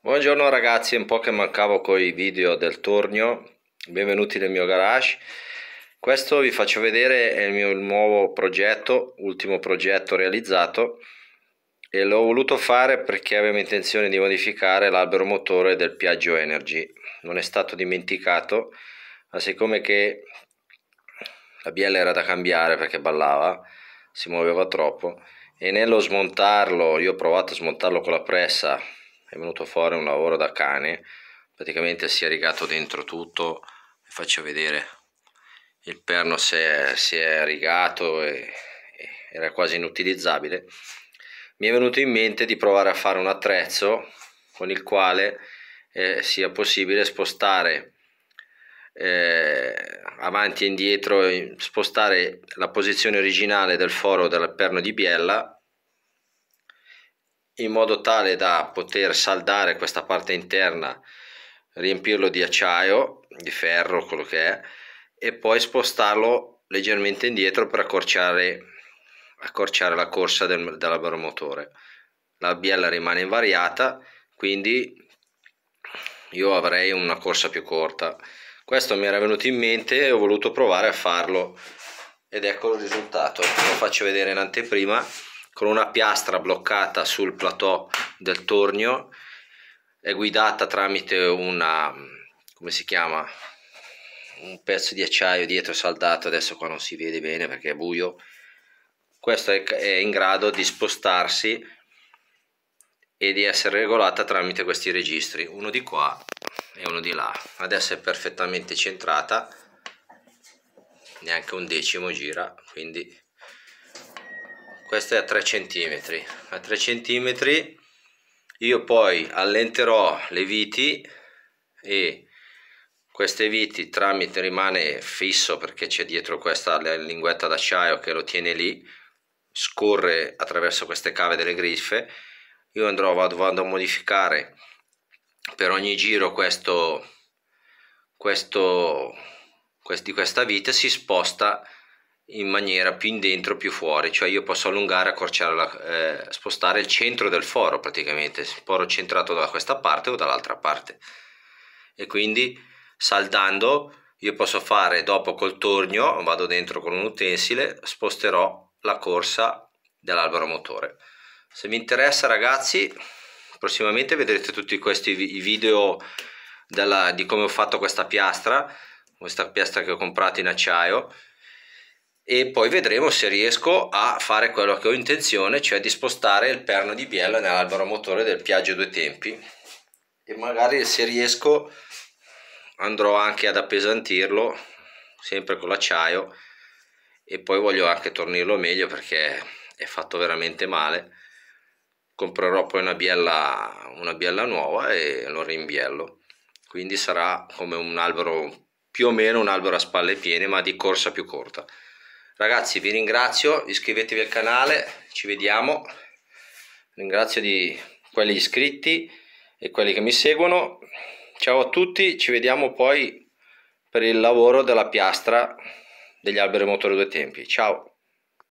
Buongiorno ragazzi, un po' che mancavo con i video del tornio, benvenuti nel mio garage. Questo vi faccio vedere è il mio nuovo progetto, ultimo progetto realizzato e l'ho voluto fare perché avevo intenzione di modificare l'albero motore del Piaggio Energy. Non è stato dimenticato, ma siccome che la biella era da cambiare perché ballava, si muoveva troppo e nello smontarlo, io ho provato a smontarlo con la pressa è venuto fuori un lavoro da cane praticamente si è rigato dentro tutto vi faccio vedere il perno si è, si è rigato e, e era quasi inutilizzabile mi è venuto in mente di provare a fare un attrezzo con il quale eh, sia possibile spostare eh, avanti e indietro spostare la posizione originale del foro del perno di biella in modo tale da poter saldare questa parte interna, riempirlo di acciaio, di ferro, quello che è, e poi spostarlo leggermente indietro per accorciare, accorciare la corsa del, dell'albero motore. La biella rimane invariata, quindi io avrei una corsa più corta. Questo mi era venuto in mente e ho voluto provare a farlo ed ecco il risultato. Lo faccio vedere in anteprima con una piastra bloccata sul plateau del tornio, è guidata tramite una, come si chiama, un pezzo di acciaio dietro saldato, adesso qua non si vede bene perché è buio, questo è, è in grado di spostarsi e di essere regolata tramite questi registri, uno di qua e uno di là. Adesso è perfettamente centrata, neanche un decimo gira, quindi questa è a 3 cm a 3 cm io poi allenterò le viti e queste viti tramite rimane fisso perché c'è dietro questa linguetta d'acciaio che lo tiene lì scorre attraverso queste cave delle griffe io andrò vado, vado a modificare per ogni giro questo questo questi, questa vite si sposta in maniera più in dentro più fuori cioè io posso allungare accorciare la, eh, spostare il centro del foro praticamente il foro centrato da questa parte o dall'altra parte e quindi saldando io posso fare dopo col tornio vado dentro con un utensile sposterò la corsa dell'albero motore se vi interessa ragazzi prossimamente vedrete tutti questi video della, di come ho fatto questa piastra questa piastra che ho comprato in acciaio e poi vedremo se riesco a fare quello che ho intenzione, cioè di spostare il perno di biella nell'albero motore del Piaggio due tempi e magari se riesco andrò anche ad appesantirlo sempre con l'acciaio e poi voglio anche tornirlo meglio perché è fatto veramente male comprerò poi una biella, una biella nuova e lo rimbiello quindi sarà come un albero più o meno un albero a spalle piene ma di corsa più corta ragazzi vi ringrazio iscrivetevi al canale ci vediamo ringrazio di quelli iscritti e quelli che mi seguono ciao a tutti ci vediamo poi per il lavoro della piastra degli alberi motori due tempi ciao